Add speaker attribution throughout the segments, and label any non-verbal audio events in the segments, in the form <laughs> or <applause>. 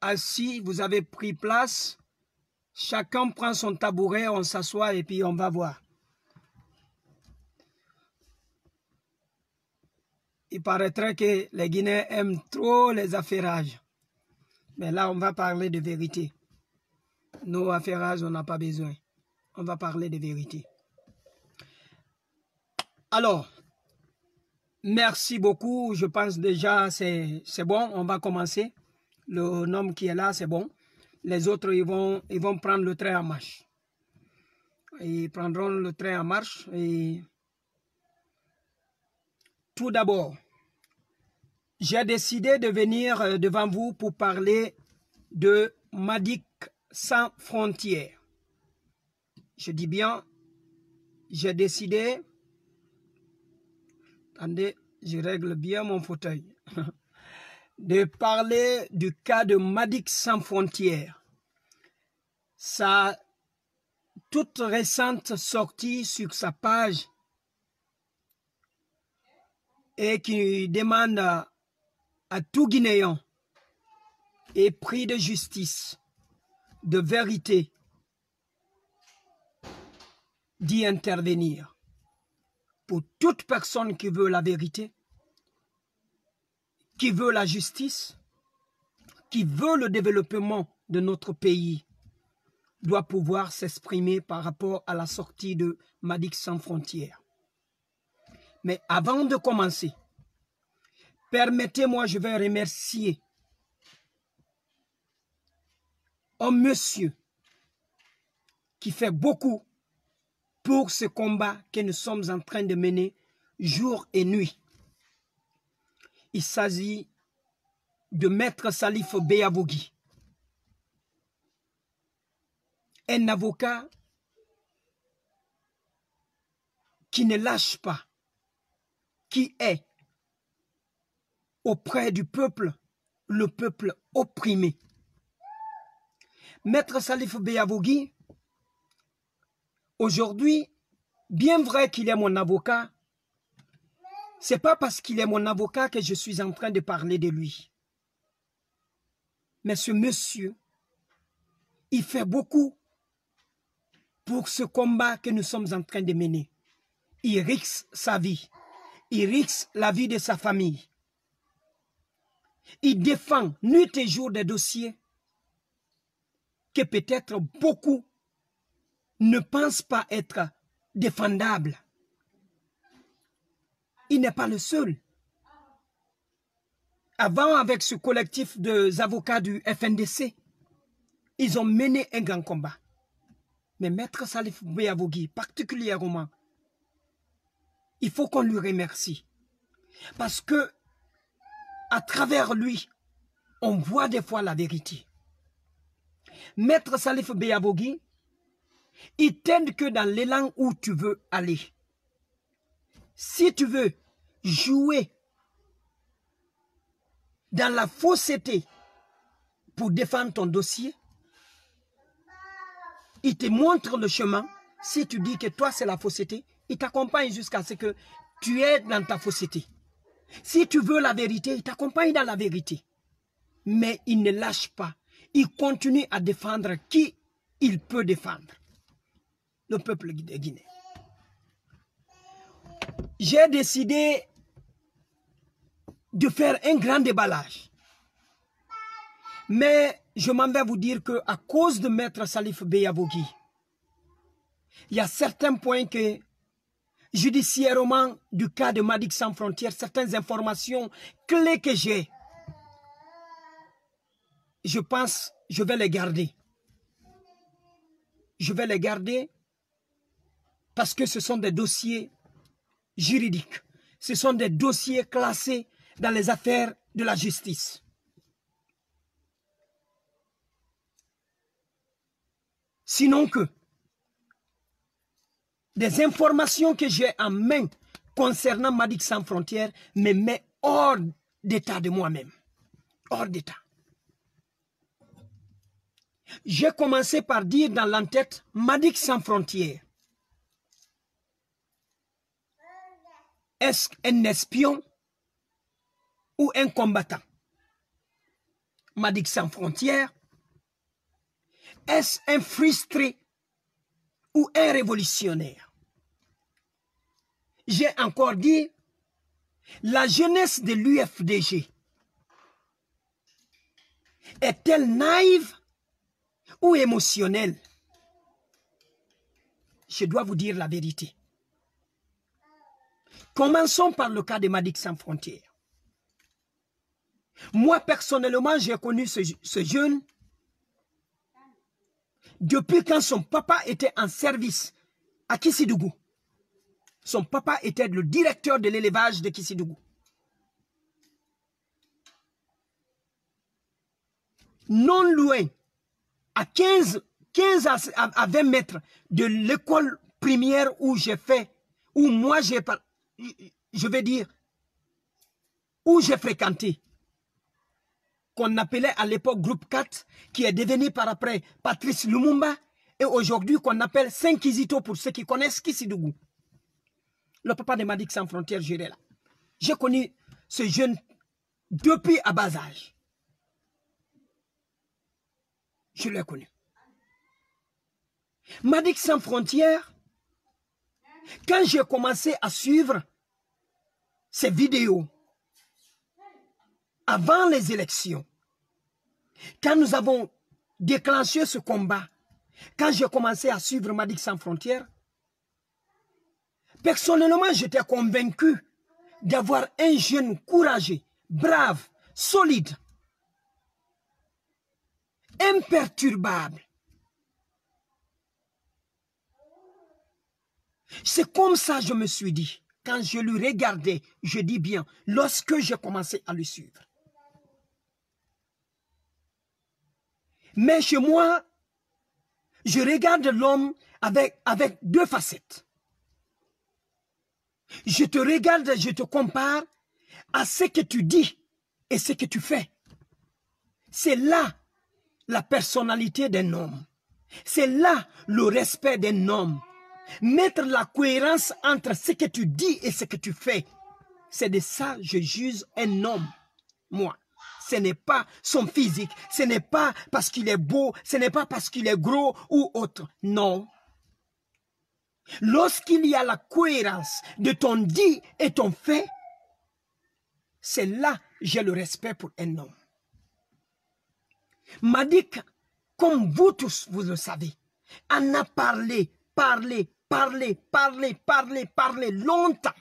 Speaker 1: assis, vous avez pris place. Chacun prend son tabouret, on s'assoit et puis on va voir. Il paraîtrait que les Guinéens aiment trop les affairages. Mais là, on va parler de vérité. Nos affairages, on n'a pas besoin. On va parler de vérité. Alors, merci beaucoup. Je pense déjà c'est bon. On va commencer le nom qui est là, c'est bon. Les autres, ils vont, ils vont prendre le train en marche. Ils prendront le train en marche. Et... Tout d'abord, j'ai décidé de venir euh, devant vous pour parler de Madik sans frontières. Je dis bien, j'ai décidé... Attendez, je règle bien mon fauteuil. <laughs> de parler du cas de Madik sans frontières. Sa toute récente sortie sur sa page et qui demande à, tout Guinéen et prix de justice, de vérité, d'y intervenir. Pour toute personne qui veut la vérité, qui veut la justice, qui veut le développement de notre pays, doit pouvoir s'exprimer par rapport à la sortie de Madix sans frontières. Mais avant de commencer, permettez-moi, je vais remercier un monsieur qui fait beaucoup pour ce combat que nous sommes en train de mener jour et nuit. Il s'agit de Maître Salif Beyavogui, un avocat qui ne lâche pas, qui est auprès du peuple, le peuple opprimé. Maître Salif Beyavogui, aujourd'hui, bien vrai qu'il est mon avocat, n'est pas parce qu'il est mon avocat que je suis en train de parler de lui. Mais ce monsieur, il fait beaucoup pour ce combat que nous sommes en train de mener. Il risque sa vie. Il risque la vie de sa famille. Il défend nuit et jour des dossiers que peut-être beaucoup ne pensent pas être défendables il n'est pas le seul. Avant, avec ce collectif de avocats du FNDC, ils ont mené un grand combat. Mais Maître Salif Beyavogui, particulièrement, il faut qu'on lui remercie. Parce que, à travers lui, on voit des fois la vérité. Maître Salif Beyavogui il t'aide que dans l'élan où tu veux aller si tu veux jouer dans la fausseté pour défendre ton dossier, il te montre le chemin. Si tu dis que toi, c'est la fausseté, il t'accompagne jusqu'à ce que tu aies dans ta fausseté. Si tu veux la vérité, il t'accompagne dans la vérité. Mais il ne lâche pas. Il continue à défendre qui il peut défendre. Le peuple de Guinée j'ai décidé de faire un grand déballage. Mais je m'en vais vous dire qu'à cause de Maître Salif Beyavogui, il y a certains points que judiciairement du cas de Madik sans frontières, certaines informations clés que j'ai, je pense, je vais les garder. Je vais les garder parce que ce sont des dossiers juridique. Ce sont des dossiers classés dans les affaires de la justice. Sinon que des informations que j'ai en main concernant Madik sans frontières me met hors d'état de moi-même. Hors d'état. J'ai commencé par dire dans l'entête Madik sans frontières Est-ce un espion ou un combattant Madic sans frontières Est-ce un frustré ou un révolutionnaire J'ai encore dit, la jeunesse de l'UFDG est-elle naïve ou émotionnelle Je dois vous dire la vérité. Commençons par le cas de Madix sans frontières. Moi, personnellement, j'ai connu ce, jeune depuis quand son papa était en service à Kissidougou. Son papa était le directeur de l'élevage de Kissidougou. Non loin, à 15, 15 à, 20 mètres de l'école primaire où j'ai fait, où moi j'ai parlé, je vais dire, où j'ai fréquenté, qu'on appelait à l'époque groupe 4, qui est devenu par après Patrice Lumumba, et aujourd'hui qu'on appelle Saint-Kizito pour ceux qui connaissent Kissidougou. Le papa de Madik Sans Frontières, j'irai là. J'ai connu ce jeune depuis à bas âge. Je l'ai connu. Madik Sans Frontières, quand j'ai commencé à suivre ces vidéos avant les élections. Quand nous avons déclenché ce combat, quand j'ai commencé à suivre Madic sans frontières, personnellement, j'étais convaincu d'avoir un jeune courageux, brave, solide, imperturbable. C'est comme ça que je me suis dit quand je lui regardais, je dis bien, lorsque j'ai commencé à le suivre. Mais chez moi, je regarde l'homme avec, avec deux facettes. Je te regarde, je te compare à ce que tu dis et ce que tu fais. C'est là la personnalité d'un homme. C'est là le respect d'un homme. Mettre la cohérence entre ce que tu dis et ce que tu fais. C'est de ça que je juge un homme, moi. Ce n'est pas son physique, ce n'est pas parce qu'il est beau, ce n'est pas parce qu'il est gros ou autre. Non. Lorsqu'il y a la cohérence de ton dit et ton fait, c'est là que j'ai le respect pour un homme. Madik, comme vous tous, vous le savez, en a parlé, parlé, parler, parler, parler, parler longtemps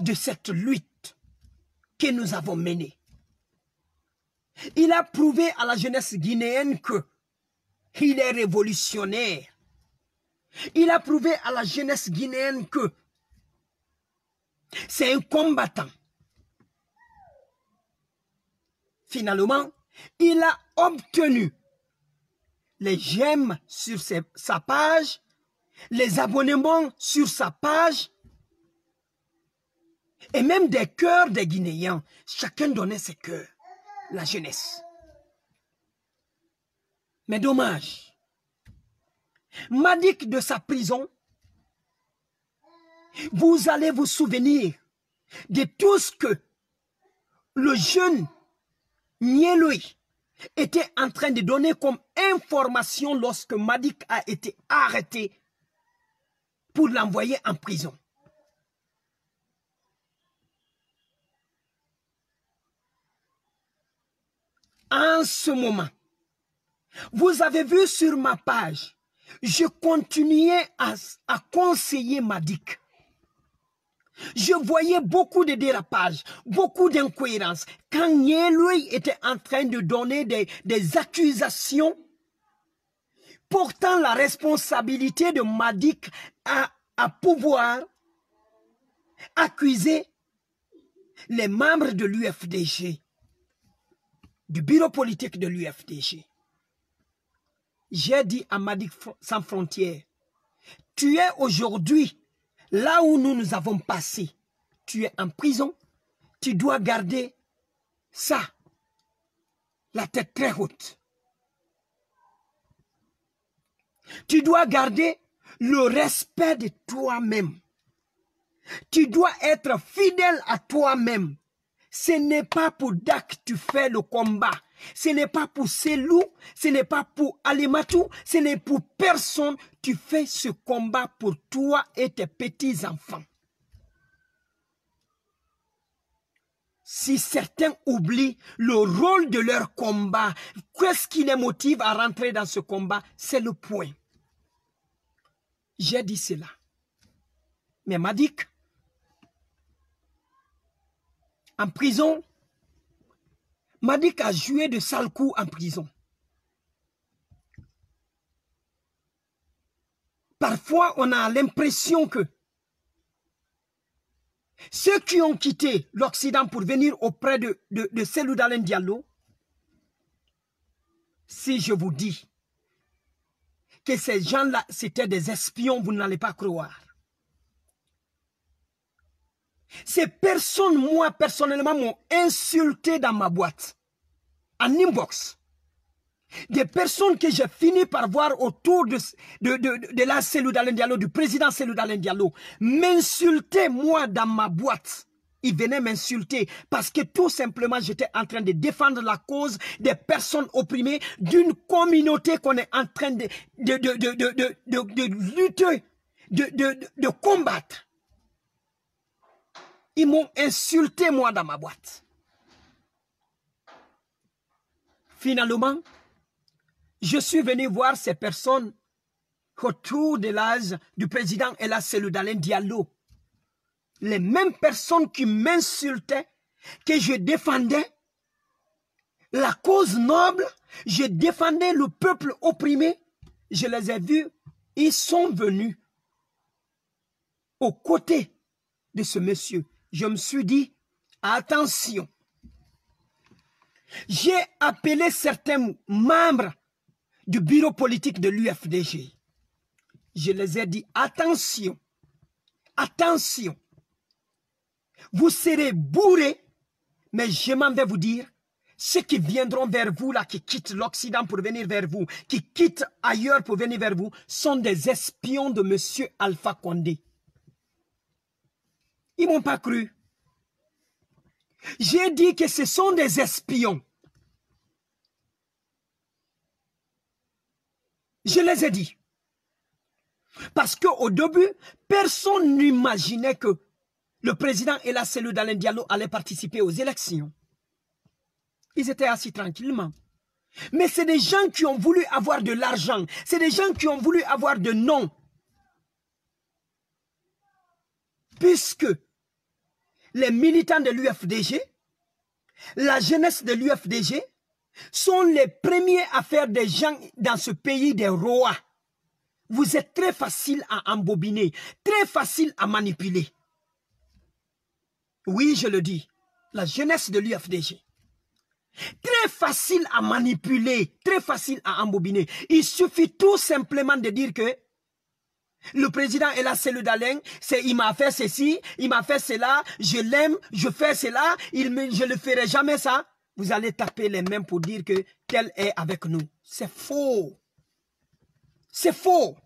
Speaker 1: de cette lutte que nous avons menée. Il a prouvé à la jeunesse guinéenne que il est révolutionnaire. Il a prouvé à la jeunesse guinéenne que c'est un combattant. Finalement, il a obtenu les j'aime sur sa page, les abonnements sur sa page, et même des cœurs des Guinéens. Chacun donnait ses cœurs, la jeunesse. Mais dommage, madique de sa prison, vous allez vous souvenir de tout ce que le jeune Nieloui était en train de donner comme information lorsque Madik a été arrêté pour l'envoyer en prison. En ce moment, vous avez vu sur ma page, je continuais à, conseiller Madik. Je voyais beaucoup de dérapages, beaucoup d'incohérences. Quand lui était en train de donner des, accusations, portant la responsabilité de Madik à, à pouvoir accuser les membres de l'UFDG, du bureau politique de l'UFDG. J'ai dit à Madik sans frontières, tu es aujourd'hui Là où nous nous avons passé, tu es en prison, tu dois garder ça, la tête très haute. Tu dois garder le respect de toi-même. Tu dois être fidèle à toi-même. Ce n'est pas pour Dak que tu fais le combat. Ce n'est pas pour ces loups, ce n'est pas pour Alimatou, ce n'est pour personne. Tu fais ce combat pour toi et tes petits-enfants. Si certains oublient le rôle de leur combat, qu'est-ce qui les motive à rentrer dans ce combat C'est le point. J'ai dit cela. Mais Madik, en prison, dit a joué de sales coups en prison. Parfois, on a l'impression que ceux qui ont quitté l'Occident pour venir auprès de, de, de Diallo, si je vous dis que ces gens-là, c'était des espions, vous n'allez pas croire. Ces personnes, moi, personnellement, m'ont insulté dans ma boîte, en inbox. Des personnes que j'ai fini par voir autour de, de, de, la cellule d'Alain Diallo, du président cellule d'Alain Diallo, m'insultaient, moi, dans ma boîte. Ils venaient m'insulter parce que tout simplement j'étais en train de défendre la cause des personnes opprimées, d'une communauté qu'on est en train de, de, de, de, de, de, lutter, de, de, de combattre. Ils m'ont insulté, moi, dans ma boîte. Finalement, je suis venu voir ces personnes autour de l'âge du président le Dalin Diallo. Les mêmes personnes qui m'insultaient, que je défendais, la cause noble, je défendais le peuple opprimé, je les ai vus, ils sont venus aux côtés de ce monsieur je me suis dit, attention, j'ai appelé certains membres du bureau politique de l'UFDG. Je les ai dit, attention, attention, vous serez bourrés, mais je m'en vais vous dire, ceux qui viendront vers vous, là, qui quittent l'Occident pour venir vers vous, qui quittent ailleurs pour venir vers vous, sont des espions de M. Alpha Condé. Ils m'ont pas cru. J'ai dit que ce sont des espions. Je les ai dit. Parce qu'au début, personne n'imaginait que le président et la cellule d'Alain Diallo allaient participer aux élections. Ils étaient assis tranquillement. Mais c'est des gens qui ont voulu avoir de l'argent. C'est des gens qui ont voulu avoir de noms. puisque les militants de l'UFDG, la jeunesse de l'UFDG, sont les premiers à faire des gens dans ce pays des rois. Vous êtes très facile à embobiner, très facile à manipuler. Oui, je le dis, la jeunesse de l'UFDG. Très facile à manipuler, très facile à embobiner. Il suffit tout simplement de dire que le président est là, c'est le Dalin. C'est, il m'a fait ceci, il m'a fait cela. Je l'aime, je fais cela. Il me, je ne ferai jamais ça. Vous allez taper les mains pour dire que tel est avec nous. C'est faux. C'est faux.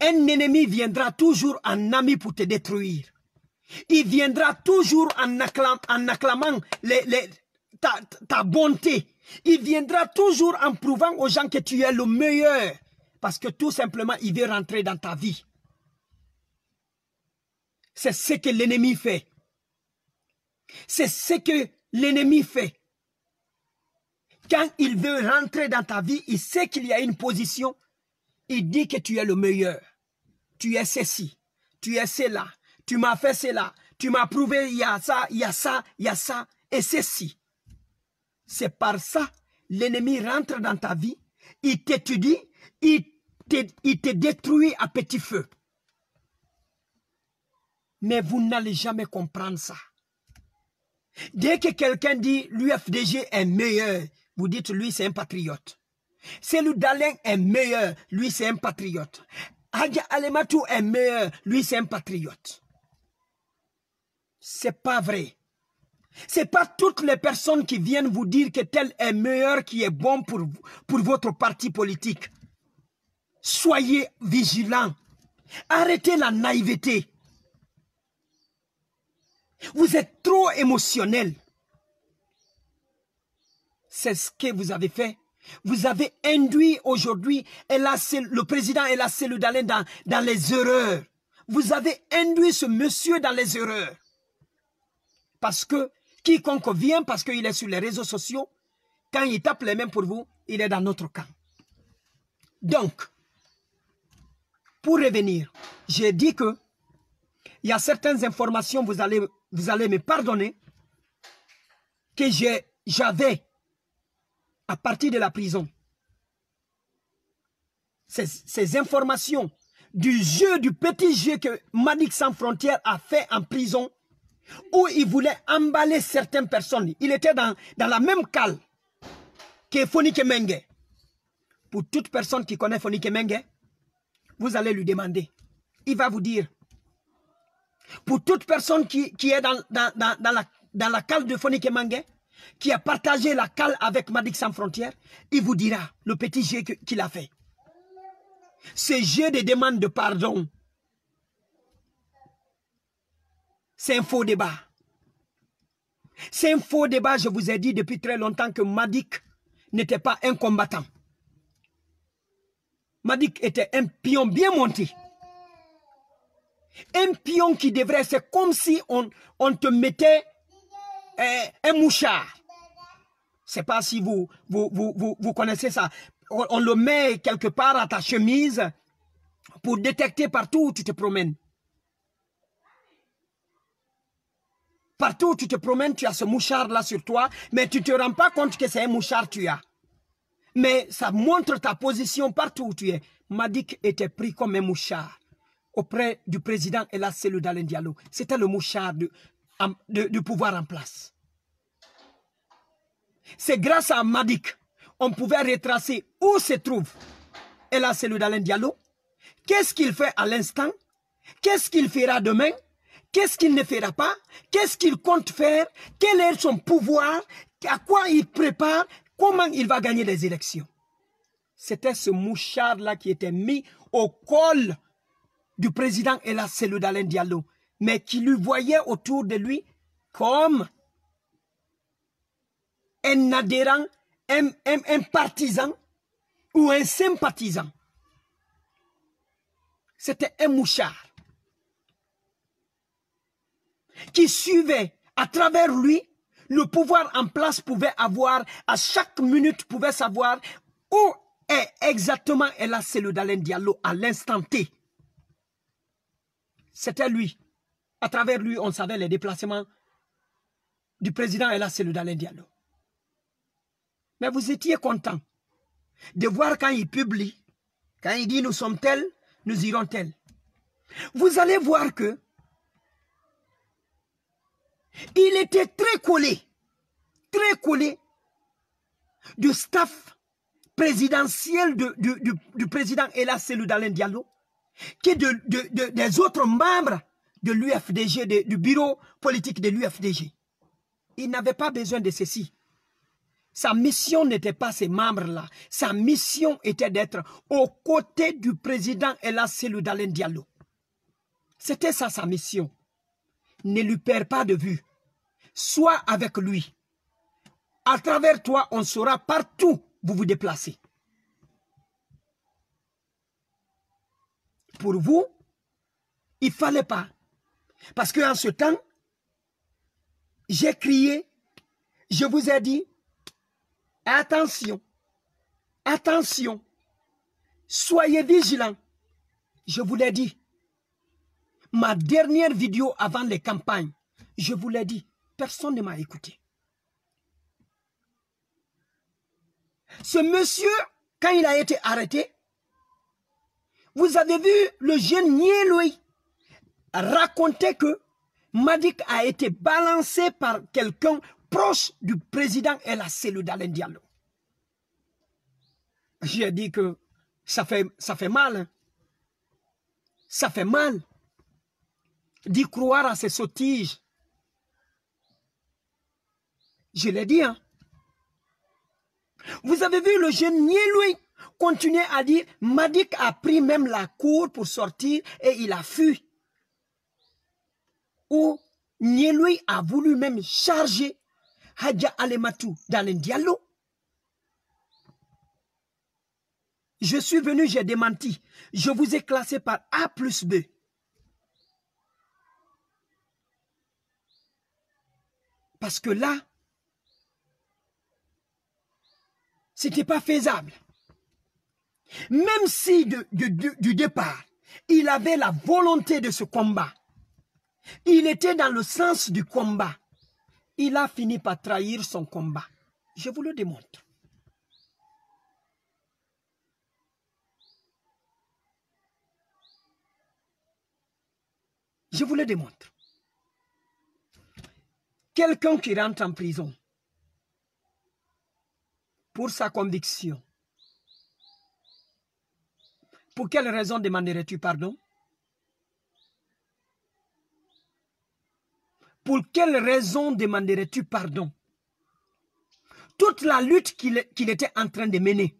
Speaker 1: Un ennemi viendra toujours en ami pour te détruire. Il viendra toujours en, en acclamant ta bonté. Il viendra toujours en prouvant aux gens que tu es le meilleur. Parce que tout simplement, il veut rentrer dans ta vie. C'est ce que l'ennemi fait. C'est ce que l'ennemi fait. Quand il veut rentrer dans ta vie, il sait qu'il y a une position. Il dit que tu es le meilleur. Tu es ceci. Tu es cela. Tu m'as fait cela. Tu m'as prouvé, il y a ça, il y a ça, il y a ça et ceci. C'est par ça l'ennemi rentre dans ta vie. Il t'étudie. Il il te détruit à petit feu. Mais vous n'allez jamais comprendre ça. Dès que quelqu'un dit l'UFDG est meilleur, vous dites lui c'est un patriote. Celui d'Alain est meilleur, lui c'est un patriote. Adja Alematou est meilleur, lui c'est un patriote. C'est pas vrai. C'est pas toutes les personnes qui viennent vous dire que tel est meilleur qui est bon pour, pour votre parti politique. Soyez vigilants. Arrêtez la naïveté. Vous êtes trop émotionnel. C'est ce que vous avez fait. Vous avez induit aujourd'hui, le président et là dans, dans les erreurs. Vous avez induit ce monsieur dans les erreurs. Parce que quiconque vient, parce qu'il est sur les réseaux sociaux, quand il tape les mains pour vous, il est dans notre camp. Donc, pour revenir, j'ai dit que il y a certaines informations, vous allez, vous allez me pardonner, que j'avais à partir de la prison. Ces, informations du jeu, du petit jeu que Manique Sans Frontières a fait en prison, où il voulait emballer certaines personnes. Il était dans, la même cale que Fonike Menge. Pour toute personne qui connaît Fonike Menge, vous allez lui demander. Il va vous dire. Pour toute personne qui, qui est dans, dans, dans, la, dans la cale de Fonique Mangue, qui a partagé la cale avec Madik Sans Frontières, il vous dira le petit jeu qu'il a fait. Ce jeu de demande de pardon, c'est un faux débat. C'est un faux débat, je vous ai dit depuis très longtemps que Madik n'était pas un combattant. Madik était un pion bien monté. Un pion qui devrait, c'est comme si on, on te mettait euh, un mouchard. Je ne sais pas si vous, vous, vous, vous, connaissez ça. On, le met quelque part à ta chemise pour détecter partout où tu te promènes. Partout où tu te promènes, tu as ce mouchard-là sur toi, mais tu ne te rends pas compte que c'est un mouchard tu as mais ça montre ta position partout où tu es. Madik était pris comme un mouchard auprès du président et là c'est Diallo. C'était le mouchard du de, de, pouvoir en place. C'est grâce à Madik on pouvait retracer où se trouve et là c'est Diallo. Qu'est-ce qu'il fait à l'instant Qu'est-ce qu'il fera demain Qu'est-ce qu'il ne fera pas Qu'est-ce qu'il compte faire Quel est son pouvoir À quoi il prépare comment il va gagner les élections. C'était ce mouchard-là qui était mis au col du président le d'Alain Diallo, mais qui lui voyait autour de lui comme un adhérent, un partisan ou un sympathisant. C'était un mouchard qui suivait à travers lui le pouvoir en place pouvait avoir, à chaque minute pouvait savoir où est exactement, et là c'est le Diallo à l'instant T. C'était lui. À travers lui, on savait les déplacements du président, et là c'est Diallo. Mais vous étiez content de voir quand il publie, quand il dit nous sommes tels, nous irons tels. Vous allez voir que il était très collé, très collé du staff présidentiel du, du, président Ella Diallo, qui est des autres membres de l'UFDG, du bureau politique de l'UFDG. Il n'avait pas besoin de ceci. Sa mission n'était pas ces membres-là. Sa mission était d'être aux côtés du président Ella Seloudalin Diallo. C'était ça sa mission ne lui perds pas de vue. Sois avec lui. À travers toi, on saura partout où vous vous déplacez. Pour vous, il ne fallait pas. Parce qu'en ce temps, j'ai crié, je vous ai dit, attention, attention, soyez vigilants. Je vous l'ai dit ma dernière vidéo avant les campagnes, je vous l'ai dit, personne ne m'a écouté. Ce monsieur, quand il a été arrêté, vous avez vu le jeune Nieloui raconter que Madik a été balancé par quelqu'un proche du président et la cellule J'ai dit que ça fait, ça fait mal. Hein. Ça fait mal d'y croire à ces sottises. Je l'ai dit, hein. Vous avez vu le jeune Nieloui continuer à dire, Madik a pris même la cour pour sortir et il a fui. Ou Nieloui a voulu même charger Hadja Alematou dans le dialogue. Je suis venu, j'ai démenti. Je vous ai classé par A plus B. Parce que là, ce n'était pas faisable. Même si du départ, il avait la volonté de ce combat, il était dans le sens du combat, il a fini par trahir son combat. Je vous le démontre. Je vous le démontre quelqu'un qui rentre en prison pour sa conviction, pour quelle raison demanderais-tu pardon Pour quelle raison demanderais-tu pardon Toute la lutte qu'il était en train de mener,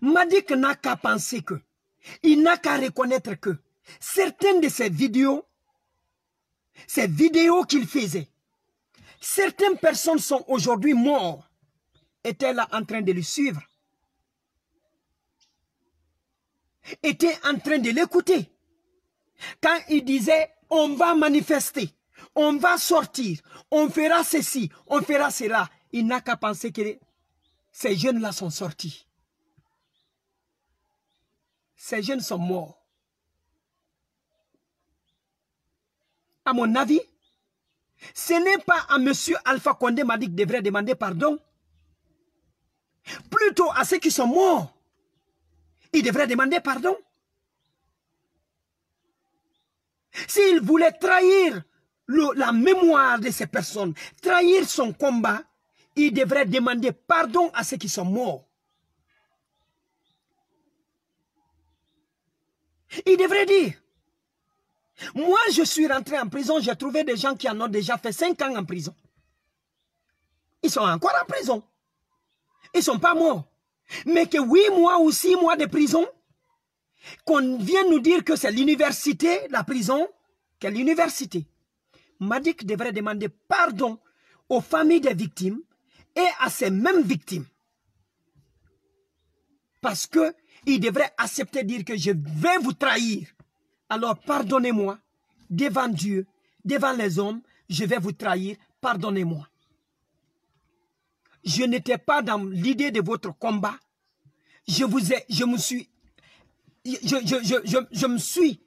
Speaker 1: Madique n'a qu'à penser que, il n'a qu'à reconnaître que certaines de ses vidéos ces vidéos qu'il faisait. Certaines personnes sont aujourd'hui mortes. Étaient là en train de le suivre. Étaient en train de l'écouter. Quand il disait, on va manifester, on va sortir, on fera ceci, on fera cela, il n'a qu'à penser que ces jeunes-là sont sortis. Ces jeunes sont morts. à mon avis, ce n'est pas à Monsieur Alpha Condé dit qu'il devrait demander pardon. Plutôt à ceux qui sont morts. Il devrait demander pardon. S'il voulait trahir la mémoire de ces personnes, trahir son combat, il devrait demander pardon à ceux qui sont morts. Il devrait dire, moi, je suis rentré en prison, j'ai trouvé des gens qui en ont déjà fait 5 ans en prison. Ils sont encore en prison. Ils ne sont pas morts. Mais que 8 mois ou 6 mois de prison, qu'on vient nous dire que c'est l'université, la prison, quelle l'université. Madik devrait demander pardon aux familles des victimes et à ces mêmes victimes. Parce que il devrait accepter de dire que je vais vous trahir. Alors pardonnez-moi devant Dieu, devant les hommes, je vais vous trahir, pardonnez-moi. Je n'étais pas dans l'idée de votre combat. Je vous ai, je me suis, je, me suis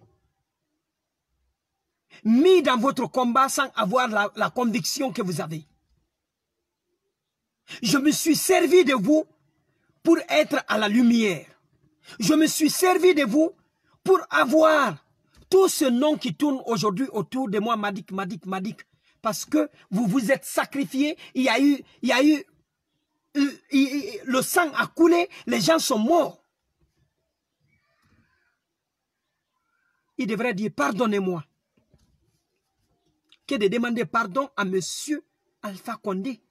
Speaker 1: mis dans votre combat sans avoir la conviction que vous avez. Je me suis servi de vous pour être à la lumière. Je me suis servi de vous pour avoir tout ce nom qui tourne aujourd'hui autour de moi, Madik, Madik, Madik, parce que vous vous êtes sacrifié, il y a eu, il y a eu, le sang a coulé, les gens sont morts. Il devrait dire, pardonnez-moi, que de demander pardon à monsieur Alpha Condé.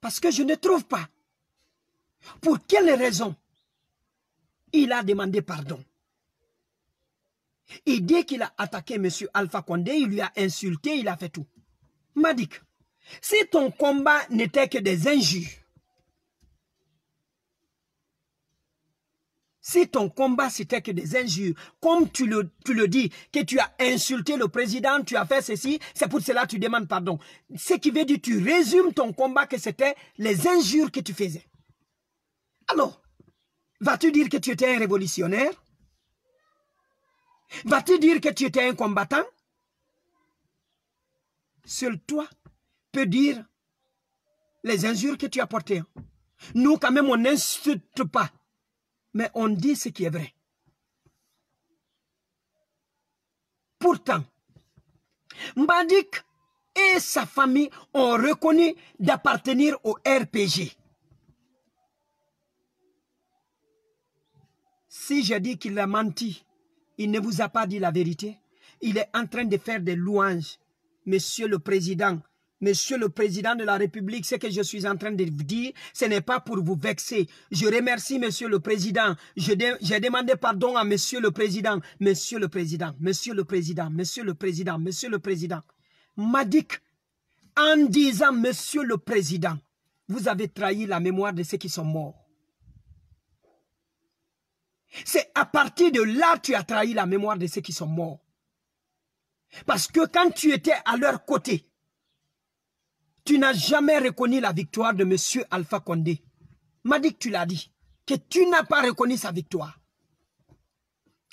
Speaker 1: Parce que je ne trouve pas. Pour quelles raison il a demandé pardon et dès qu'il a attaqué M. Alpha Condé, il lui a insulté, il a fait tout. Madik, si ton combat n'était que des injures, si ton combat c'était que des injures, comme tu le, tu le dis, que tu as insulté le président, tu as fait ceci, c'est pour cela que tu demandes pardon. Ce qui veut dire tu résumes ton combat que c'était les injures que tu faisais. Alors, vas-tu dire que tu étais un révolutionnaire va tu dire que tu étais un combattant Seul toi peux dire les injures que tu as portées. Nous, quand même, on n'insulte pas, mais on dit ce qui est vrai. Pourtant, Mbadik et sa famille ont reconnu d'appartenir au RPG. Si je dis qu'il a menti, il ne vous a pas dit la vérité. Il est en train de faire des louanges. Monsieur le Président, Monsieur le Président de la République, ce que je suis en train de vous dire, ce n'est pas pour vous vexer. Je remercie Monsieur le Président. J'ai demandé pardon à Monsieur le Président. Monsieur le Président, Monsieur le Président, Monsieur le Président, Monsieur le Président. Madik, en disant Monsieur le Président, vous avez trahi la mémoire de ceux qui sont morts. C'est à partir de là que tu as trahi la mémoire de ceux qui sont morts. Parce que quand tu étais à leur côté, tu n'as jamais reconnu la victoire de M. Alpha Condé. Madik, tu l'as dit, que tu n'as pas reconnu sa victoire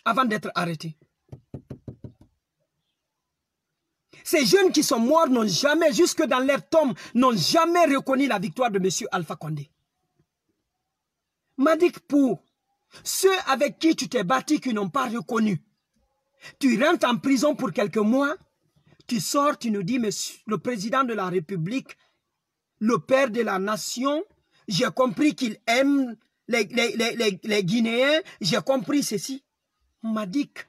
Speaker 1: avant d'être arrêté. Ces jeunes qui sont morts n'ont jamais, jusque dans leur tombe, n'ont jamais reconnu la victoire de M. Alpha Condé. Madik, pour ceux avec qui tu t'es bâti qui n'ont pas reconnu. Tu rentres en prison pour quelques mois, tu sors, tu nous dis, monsieur, le président de la République, le père de la nation, j'ai compris qu'il aime les, Guinéens, j'ai compris ceci. Ma que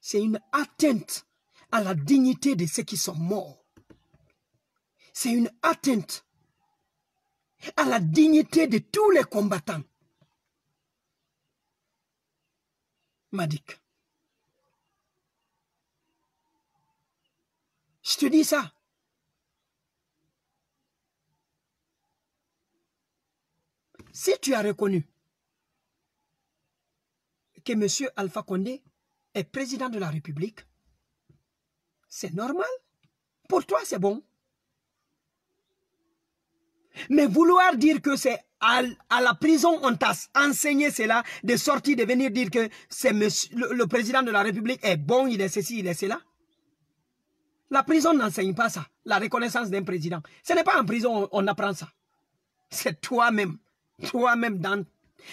Speaker 1: c'est une atteinte à la dignité de ceux qui sont morts. C'est une atteinte à la dignité de tous les combattants. Madik. Je te dis ça. Si tu as reconnu que M. Alpha Condé est président de la République, c'est normal. Pour toi, c'est bon. Mais vouloir dire que c'est à, la prison, on t'a enseigné cela, de sortir, de venir dire que c'est le, le président de la République est bon, il est ceci, il est cela. La prison n'enseigne pas ça, la reconnaissance d'un président. Ce n'est pas en prison on, apprend ça. C'est toi-même, toi-même dans,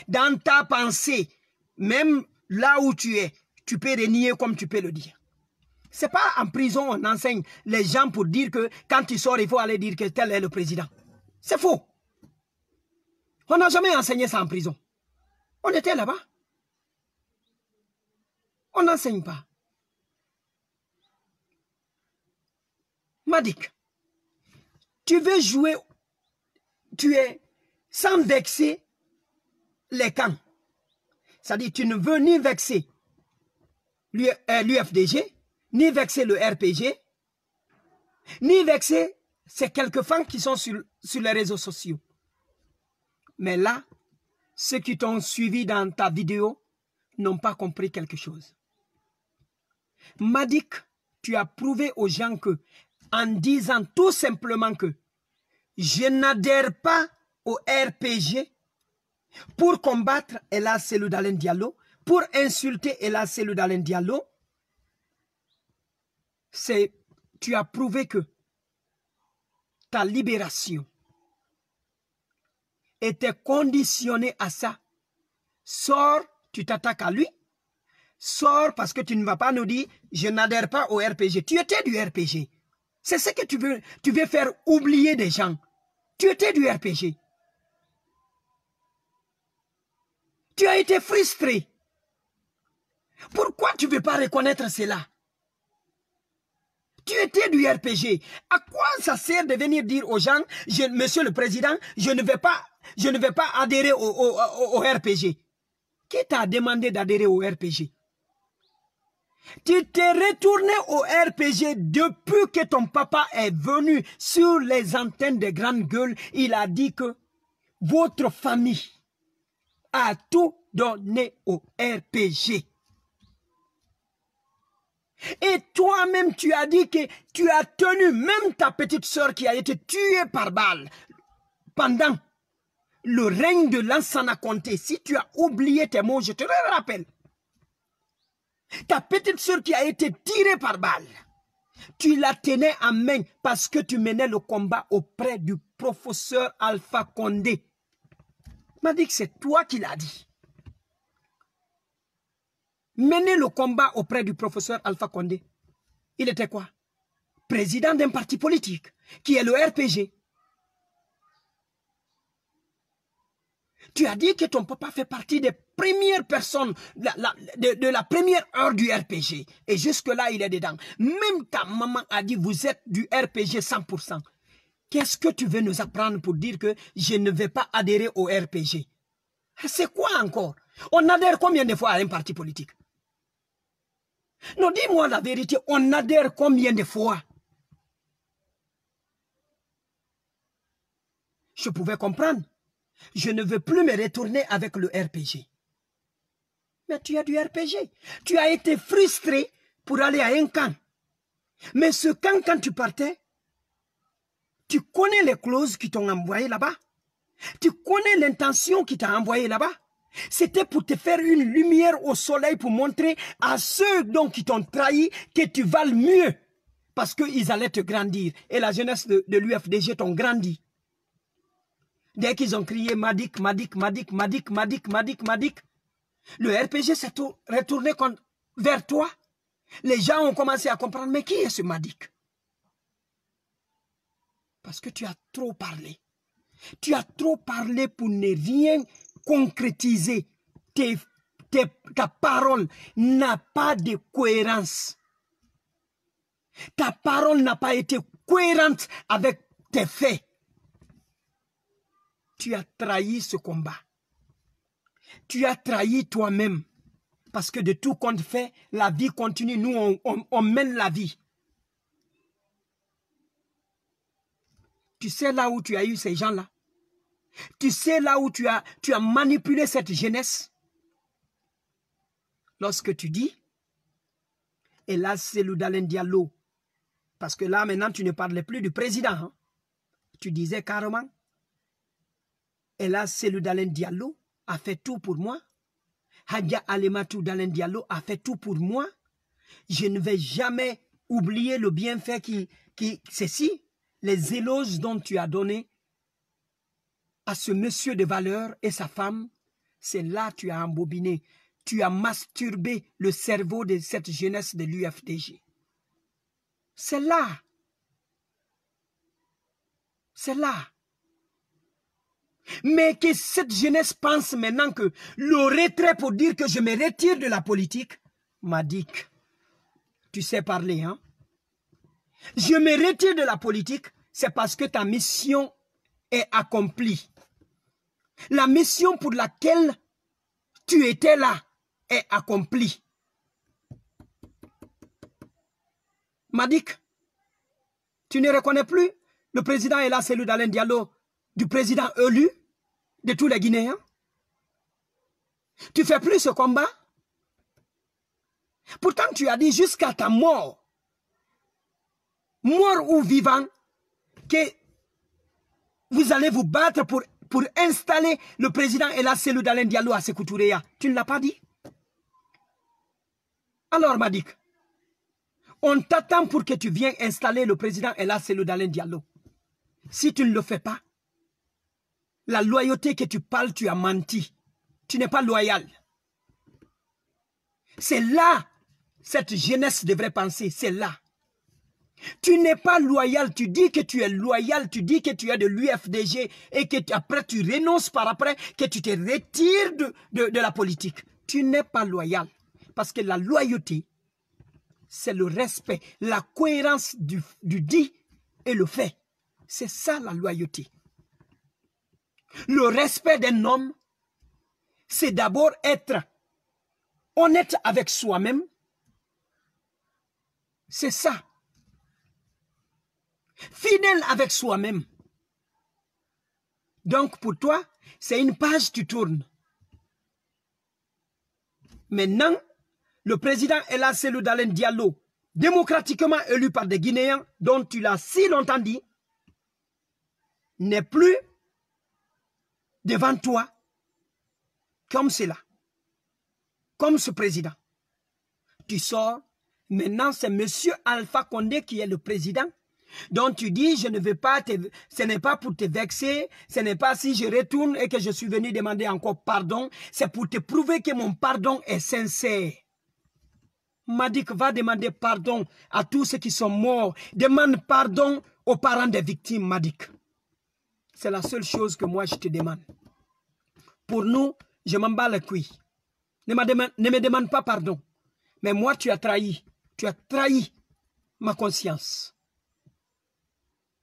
Speaker 1: dans ta pensée, même là où tu es, tu peux renier comme tu peux le dire. C'est pas en prison on enseigne les gens pour dire que quand tu sors, il faut aller dire que tel est le président. C'est faux. On n'a jamais enseigné ça en prison. On était là-bas. On n'enseigne pas. Madik, tu veux jouer, tu es sans vexer les camps. C'est-à-dire, tu ne veux ni vexer l'UFDG, ni vexer le RPG, ni vexer ces quelques fans qui sont sur les réseaux sociaux. Mais là, ceux qui t'ont suivi dans ta vidéo n'ont pas compris quelque chose. Madik, tu as prouvé aux gens que, en disant tout simplement que je n'adhère pas au RPG pour combattre Ella c'est d'Alain Diallo, pour insulter Ella le d'Alain Diallo, c'est tu as prouvé que ta libération était conditionné à ça. Sors, tu t'attaques à lui. Sors parce que tu ne vas pas nous dire je n'adhère pas au RPG. Tu étais du RPG. C'est ce que tu veux, tu veux faire oublier des gens. Tu étais du RPG. Tu as été frustré. Pourquoi tu ne veux pas reconnaître cela Tu étais du RPG. À quoi ça sert de venir dire aux gens, Monsieur le Président, je ne vais pas je ne vais pas adhérer au, RPG. Qui t'a demandé d'adhérer au RPG Tu t'es retourné au RPG depuis que ton papa est venu sur les antennes des grandes gueules. Il a dit que votre famille a tout donné au RPG. Et toi-même, tu as dit que tu as tenu même ta petite sœur qui a été tuée par balle pendant le règne de a compté. Si tu as oublié tes mots, je te le rappelle. Ta petite sœur qui a été tirée par balle, tu la tenais en main parce que tu menais le combat auprès du professeur Alpha Condé. M'a dit que c'est toi qui l'as dit. Mener le combat auprès du professeur Alpha Condé. Il était quoi Président d'un parti politique qui est le RPG. Tu as dit que ton papa fait partie des premières personnes, de, la première heure du RPG. Et jusque-là, il est dedans. Même ta maman a dit, vous êtes du RPG 100%. Qu'est-ce que tu veux nous apprendre pour dire que je ne vais pas adhérer au RPG ah, C'est quoi encore On adhère combien de fois à un parti politique Non, dis-moi la vérité, on adhère combien de fois Je pouvais comprendre je ne veux plus me retourner avec le RPG. Mais tu as du RPG. Tu as été frustré pour aller à un camp. Mais ce camp, quand tu partais, tu connais les clauses qui t'ont envoyé là-bas. Tu connais l'intention qui t'a envoyé là-bas. C'était pour te faire une lumière au soleil pour montrer à ceux dont qui t'ont trahi que tu vales mieux. Parce qu'ils allaient te grandir. Et la jeunesse de, de l'UFDG t'ont grandi. Dès qu'ils ont crié Madik, Madik, Madik, Madik, Madik, Madik, Madik, le RPG s'est retourné vers toi. Les gens ont commencé à comprendre, mais qui est ce Madik Parce que tu as trop parlé. Tu as trop parlé pour ne rien concrétiser. ta parole n'a pas de cohérence. Ta parole n'a pas été cohérente avec tes faits tu as trahi ce combat. Tu as trahi toi-même. Parce que de tout compte fait, la vie continue. Nous, on, mène la vie. Tu sais là où tu as eu ces gens-là. Tu sais là où tu as, tu as manipulé cette jeunesse. Lorsque tu dis, et là c'est Loudalen Diallo, parce que là maintenant tu ne parlais plus du président. Hein. Tu disais carrément, et là, le Diallo a fait tout pour moi. Hadja Alematou d'Alain Diallo a fait tout pour moi. Je ne vais jamais oublier le bienfait qui, qui ceci, les éloges dont tu as donné à ce monsieur de valeur et sa femme. C'est là que tu as embobiné, tu as masturbé le cerveau de cette jeunesse de l'UFDG. C'est là. C'est là. Mais que cette jeunesse pense maintenant que le retrait pour dire que je me retire de la politique, Madik, tu sais parler, hein? Je me retire de la politique, c'est parce que ta mission est accomplie. La mission pour laquelle tu étais là est accomplie. Madik, tu ne reconnais plus Le président est là, c'est lui d'Alain Diallo du président élu de tous les Guinéens. Tu fais plus ce combat. Pourtant, tu as dit jusqu'à ta mort, mort ou vivant, que vous allez vous battre pour, pour installer le président et la cellule Diallo à Sekou Tu ne l'as pas dit Alors, Madik, on t'attend pour que tu viennes installer le président et la cellule Diallo. Si tu ne le fais pas, la loyauté que tu parles, tu as menti. Tu n'es pas loyal. C'est là, cette jeunesse devrait penser, c'est là. Tu n'es pas loyal, tu dis que tu es loyal, tu dis que tu as de l'UFDG et que après tu renonces par après, que tu te retires de, la politique. Tu n'es pas loyal parce que la loyauté, c'est le respect, la cohérence du dit et le fait. C'est ça la loyauté. Le respect d'un homme, c'est d'abord être honnête avec soi-même. C'est ça. Fidèle avec soi-même. Donc pour toi, c'est une page tu tournes. Maintenant, le président El Asselou Diallo, démocratiquement élu par des Guinéens, dont tu l'as si longtemps dit, n'est plus devant toi comme cela, comme ce président. Tu sors, maintenant c'est Monsieur Alpha Condé qui est le président, dont tu dis, je ne veux pas, ce n'est pas pour te vexer, ce n'est pas si je retourne et que je suis venu demander encore pardon, c'est pour te prouver que mon pardon est sincère. Madik va demander pardon à tous ceux qui sont morts. Demande pardon aux parents des victimes, Madik. C'est la seule chose que moi je te demande. Pour nous, je m'en bats le couille. Ne me, demande, pas pardon. Mais moi, tu as trahi. Tu as trahi ma conscience.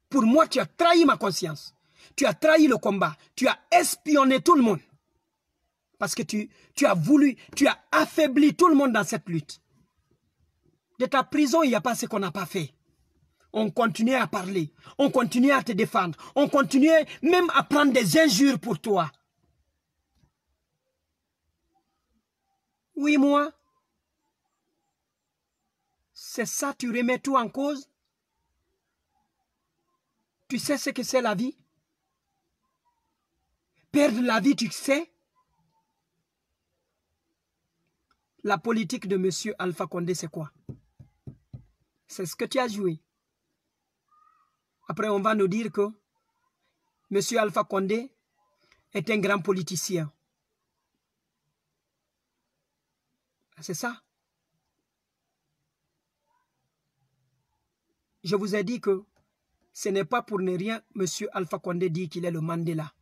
Speaker 1: Pour moi, tu as trahi ma conscience. Tu as trahi le combat. Tu as espionné tout le monde. Parce que tu, tu as voulu, tu as affaibli tout le monde dans cette lutte. De ta prison, il n'y a pas ce qu'on n'a pas fait on continuait à parler, on continuait à te défendre, on continuait même à prendre des injures pour toi. Oui, moi. C'est ça, tu remets tout en cause. Tu sais ce que c'est la vie Perdre la vie, tu sais La politique de M. Alpha Condé, c'est quoi C'est ce que tu as joué. Après, on va nous dire que M. Alpha Condé est un grand politicien. Ah, c'est ça. Je vous ai dit que ce n'est pas pour ne rien M. Alpha Condé dit qu'il est le Mandela.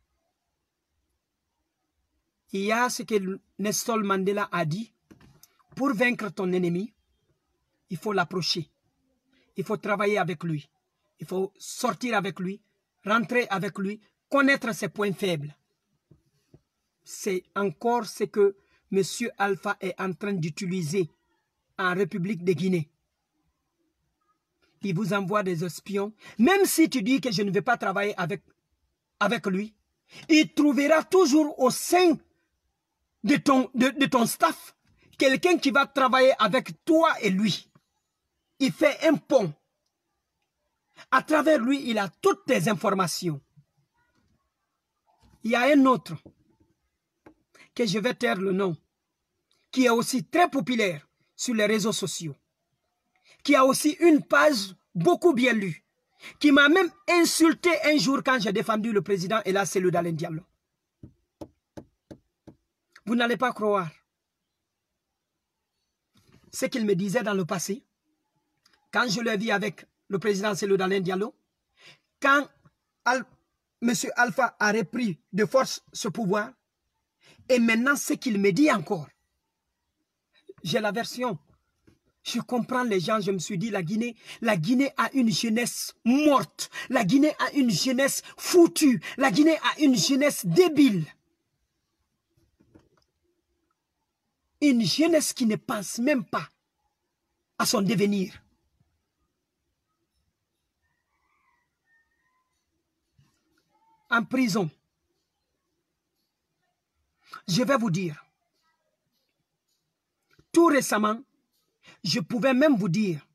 Speaker 1: Il y a ce que Nestor Mandela a dit. Pour vaincre ton ennemi, il faut l'approcher. Il faut travailler avec lui. Il faut sortir avec lui, rentrer avec lui, connaître ses points faibles. C'est encore ce que M. Alpha est en train d'utiliser en République de Guinée. Il vous envoie des espions. Même si tu dis que je ne vais pas travailler avec, avec lui, il trouvera toujours au sein de ton, de ton staff quelqu'un qui va travailler avec toi et lui. Il fait un pont à travers lui, il a toutes tes informations. Il y a un autre, que je vais taire le nom, qui est aussi très populaire sur les réseaux sociaux, qui a aussi une page beaucoup bien lue, qui m'a même insulté un jour quand j'ai défendu le président et là c'est le Dalin Diablo. Vous n'allez pas croire ce qu'il me disait dans le passé, quand je le vis avec le président c'est Dalin Diallo, quand M. Alpha a repris de force ce pouvoir, et maintenant ce qu'il me dit encore, j'ai la version. Je comprends les gens, je me suis dit, la Guinée, la Guinée a une jeunesse morte. La Guinée a une jeunesse foutue. La Guinée a une jeunesse débile. Une jeunesse qui ne pense même pas à son devenir. en prison. Je vais vous dire, tout récemment, je pouvais même vous dire,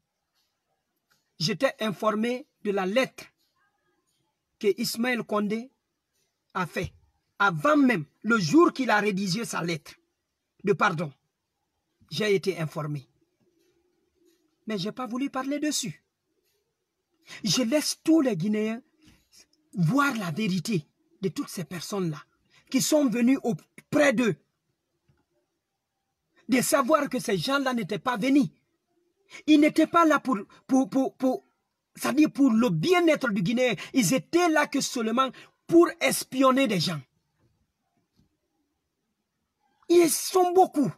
Speaker 1: j'étais informé de la lettre que Ismaël Condé a fait avant même le jour qu'il a rédigé sa lettre de pardon. J'ai été informé. Mais je n'ai pas voulu parler dessus. Je laisse tous les Guinéens voir la vérité de toutes ces personnes-là qui sont venues auprès d'eux. De savoir que ces gens-là n'étaient pas venus. Ils n'étaient pas là pour, pour, pour, pour pour le bien-être du Guinée. Ils étaient là que seulement pour espionner des gens. Ils sont beaucoup.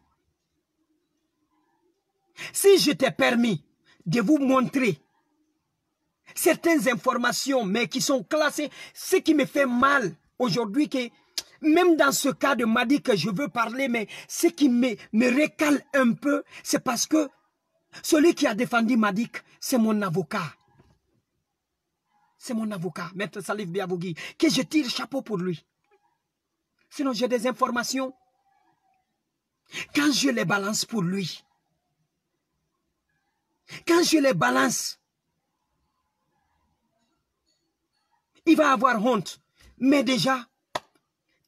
Speaker 1: Si je t'ai permis de vous montrer certaines informations, mais qui sont classées. Ce qui me fait mal aujourd'hui, que même dans ce cas de Madik que je veux parler, mais ce qui me, me récale un peu, c'est parce que celui qui a défendu Madik, c'est mon avocat. C'est mon avocat, Maître Salif Biavogui, que je tire chapeau pour lui. Sinon, j'ai des informations. Quand je les balance pour lui, quand je les balance, il va avoir honte. Mais déjà,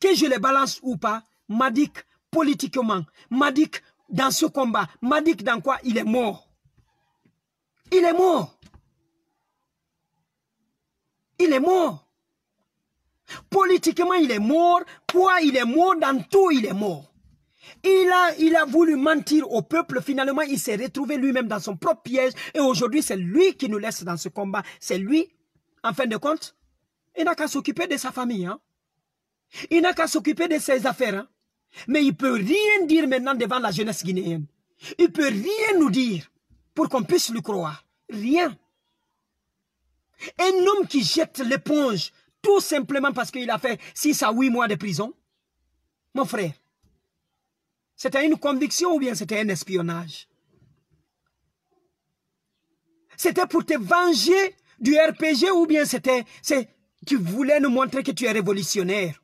Speaker 1: que je le balance ou pas, Madik, politiquement, Madik, dans ce combat, Madik, dans quoi il est mort. Il est mort. Il est mort. Politiquement, il est mort. Quoi, il est mort. Dans tout, il est mort. Il a, il a voulu mentir au peuple. Finalement, il s'est retrouvé lui-même dans son propre piège. Et aujourd'hui, c'est lui qui nous laisse dans ce combat. C'est lui, en fin de compte, il n'a qu'à s'occuper de sa famille. Hein. Il n'a qu'à s'occuper de ses affaires. Hein. Mais il ne peut rien dire maintenant devant la jeunesse guinéenne. Il ne peut rien nous dire pour qu'on puisse le croire. Rien. Un homme qui jette l'éponge tout simplement parce qu'il a fait 6 à 8 mois de prison. Mon frère, c'était une conviction ou bien c'était un espionnage C'était pour te venger du RPG ou bien c'était tu voulais nous montrer que tu es révolutionnaire.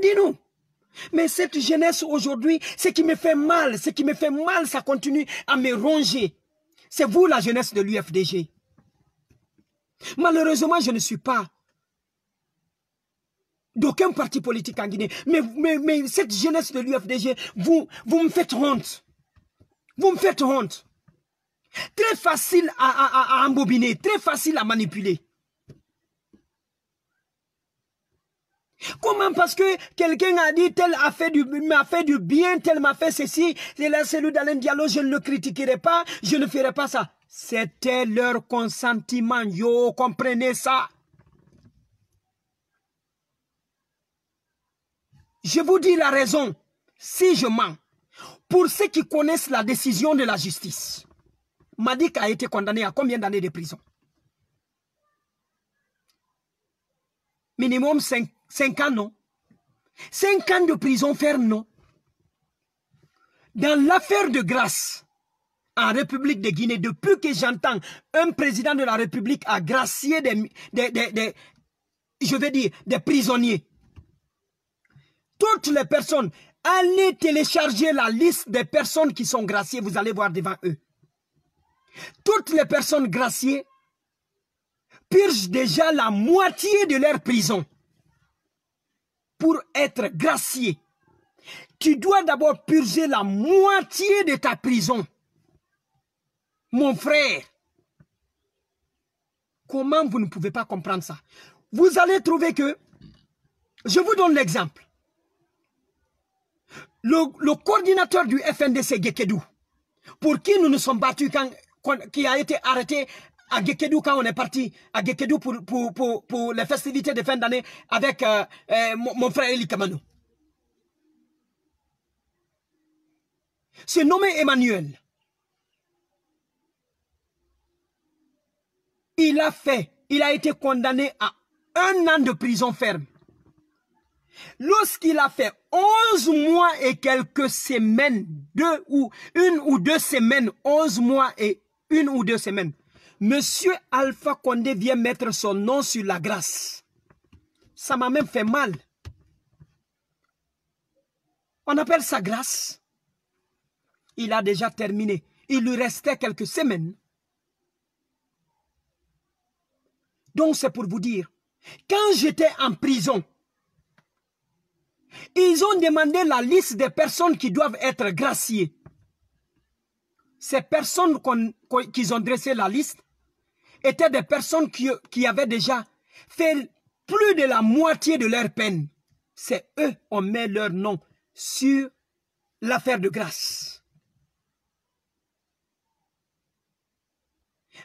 Speaker 1: Dis-nous. Mais cette jeunesse aujourd'hui, ce qui me fait mal, ce qui me fait mal, ça continue à me ronger. C'est vous la jeunesse de l'UFDG. Malheureusement, je ne suis pas d'aucun parti politique en Guinée. Mais, cette jeunesse de l'UFDG, vous, vous me faites honte. Vous me faites honte. Très facile à, embobiner, très facile à manipuler. Comment parce que quelqu'un a dit tel a fait du m'a fait du bien, tel m'a fait ceci, C'est là celui le dialogue, je ne le critiquerai pas, je ne ferai pas ça. C'était leur consentement, yo, comprenez ça. Je vous dis la raison, si je mens, pour ceux qui connaissent la décision de la justice. Madik a été condamné à combien d'années de prison Minimum 5, ans, non 5 ans de prison ferme, non Dans l'affaire de grâce, en République de Guinée, depuis que j'entends un président de la République a gracié je veux dire, des prisonniers, toutes les personnes, allez télécharger la liste des personnes qui sont graciées, vous allez voir devant eux toutes les personnes graciées purgent déjà la moitié de leur prison pour être gracié. Tu dois d'abord purger la moitié de ta prison. Mon frère, comment vous ne pouvez pas comprendre ça Vous allez trouver que, je vous donne l'exemple. Le, coordinateur du FNDC, Gekedou, pour qui nous nous sommes battus quand qui a été arrêté à Gekedou quand on est parti à Gekedou pour, pour, les festivités de fin d'année avec euh, euh, mon, frère Eli Kamanou. C'est nommé Emmanuel. Il a fait, il a été condamné à un an de prison ferme. Lorsqu'il a fait 11 mois et quelques semaines, deux ou une ou deux semaines, 11 mois et une ou deux semaines, Monsieur Alpha Condé vient mettre son nom sur la grâce. Ça m'a même fait mal. On appelle ça grâce. Il a déjà terminé. Il lui restait quelques semaines. Donc c'est pour vous dire, quand j'étais en prison, ils ont demandé la liste des personnes qui doivent être graciées ces personnes qu'ils ont dressé la liste étaient des personnes qui, avaient déjà fait plus de la moitié de leur peine. C'est eux, on met leur nom sur l'affaire de grâce.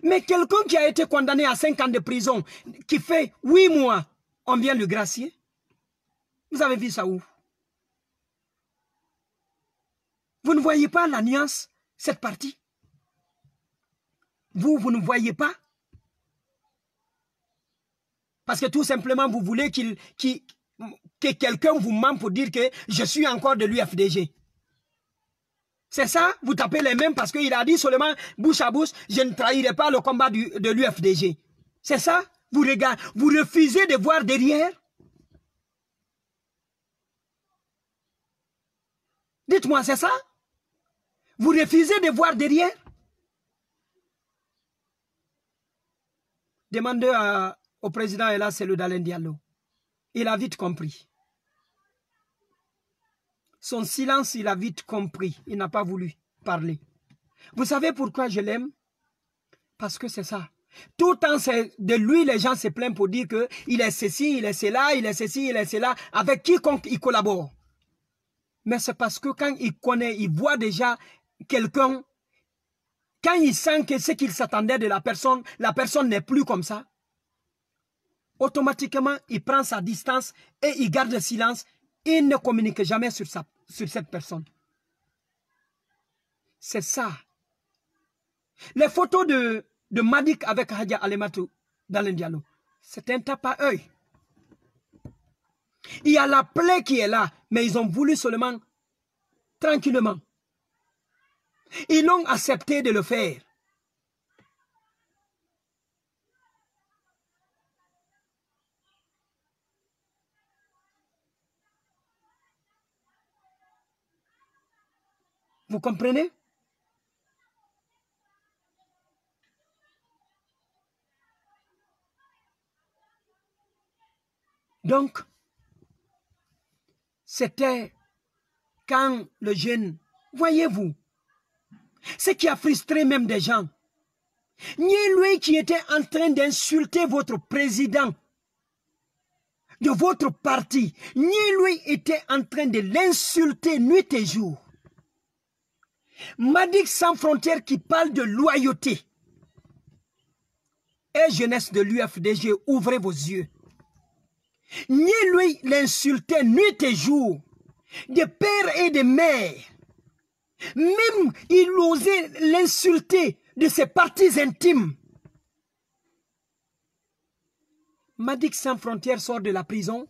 Speaker 1: Mais quelqu'un qui a été condamné à 5 ans de prison, qui fait 8 mois, on vient le gracier. Vous avez vu ça où Vous ne voyez pas la nuance cette partie Vous, vous ne voyez pas Parce que tout simplement, vous voulez qu'il que quelqu'un vous ment pour dire que je suis encore de l'UFDG. C'est ça, vous tapez les mêmes parce qu'il a dit seulement bouche à bouche, je ne trahirai pas le combat de l'UFDG. C'est ça, vous regardez, vous refusez de voir derrière. Dites-moi, c'est ça vous refusez de voir derrière Demandez au président, et là, c'est le Dalen Diallo. Il a vite compris. Son silence, il a vite compris. Il n'a pas voulu parler. Vous savez pourquoi je l'aime Parce que c'est ça. Tout le temps, de lui, les gens se plaignent pour dire qu'il est ceci, il est cela, il est ceci, il est cela, avec quiconque il collabore. Mais c'est parce que quand il connaît, il voit déjà quelqu'un, quand il sent que ce qu'il s'attendait de la personne, la personne n'est plus comme ça, automatiquement, il prend sa distance et il garde le silence. Il ne communique jamais sur, sa, sur cette personne. C'est ça. Les photos de, Madik avec Hadia Alematu dans l'Indiano, c'est un tape à œil. Il y a la plaie qui est là, mais ils ont voulu seulement, tranquillement, ils ont accepté de le faire. Vous comprenez Donc, c'était quand le jeune, voyez-vous, ce qui a frustré même des gens. Ni lui qui était en train d'insulter votre président de votre parti, ni lui était en train de l'insulter nuit et jour. Madik sans frontières qui parle de loyauté. Et jeunesse de l'UFDG, ouvrez vos yeux. Ni lui l'insultait nuit et jour, de pères et de mères. Même il osait l'insulter de ses parties intimes. Madik sans frontières sort de la prison.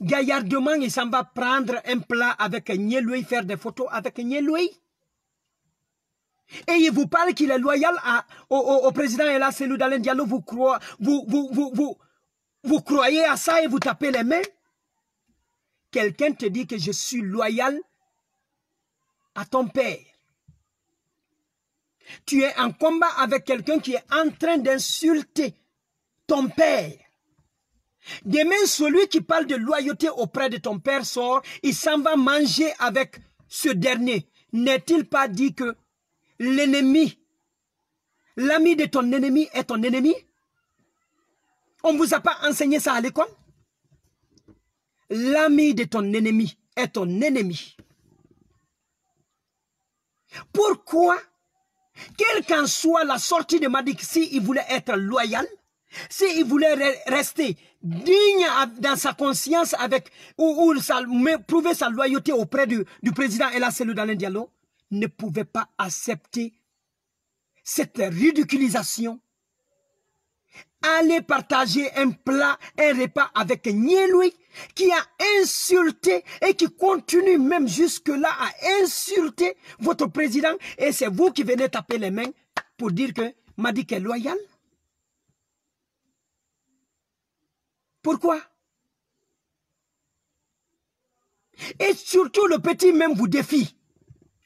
Speaker 1: Gaillardement, il s'en va prendre un plat avec Nieloui, faire des photos avec Nieloui. Et il vous parle qu'il est loyal à, au, président et là, c'est Vous, croyez, vous, vous, vous, vous croyez à ça et vous tapez les mains Quelqu'un te dit que je suis loyal à ton père. Tu es en combat avec quelqu'un qui est en train d'insulter ton père. Demain, celui qui parle de loyauté auprès de ton père sort, il s'en va manger avec ce dernier. N'est-il pas dit que l'ennemi, l'ami de ton ennemi est ton ennemi On ne vous a pas enseigné ça à l'école L'ami de ton ennemi est ton ennemi. Pourquoi, quelle qu'en soit la sortie de Madik, s'il voulait être loyal, s'il voulait rester digne dans sa conscience avec ou, prouver sa loyauté auprès du, président et la dans le dialogue, ne pouvait pas accepter cette ridiculisation aller partager un plat, un repas avec Nieloui qui a insulté et qui continue même jusque-là à insulter votre président. Et c'est vous qui venez taper les mains pour dire que Madik est loyal. Pourquoi Et surtout, le petit même vous défie.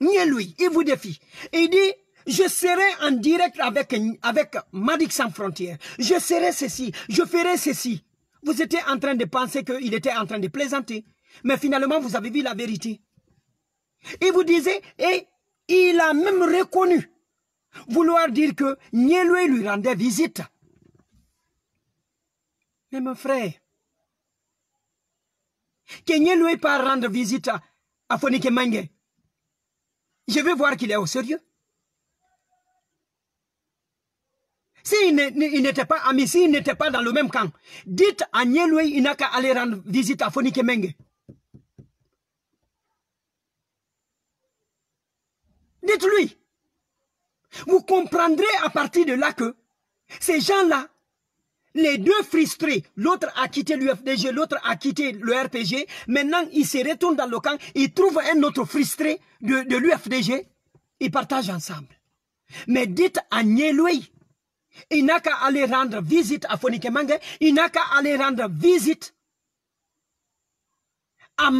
Speaker 1: lui, il vous défie. il dit, je serai en direct avec, avec Madik sans frontières. Je serai ceci, je ferai ceci. Vous étiez en train de penser qu'il était en train de plaisanter. Mais finalement, vous avez vu la vérité. Et vous disiez, et il a même reconnu vouloir dire que Nieloué lui rendait visite. Mais mon frère, que pas rendre visite à, Mange, je veux voir qu'il est au sérieux. il n'était pas ami, s'il n'était pas dans le même camp, dites à Nyeloué, il n'a qu'à aller rendre visite à Fonike Menge. Dites-lui. Vous comprendrez à partir de là que ces gens-là, les deux frustrés, l'autre a quitté l'UFDG, l'autre a quitté le RPG, maintenant ils se retournent dans le camp, ils trouvent un autre frustré de, l'UFDG, ils partagent ensemble. Mais dites à Nieloué, il n'a qu'à aller rendre visite à Mange, Il n'a qu'à aller rendre visite à,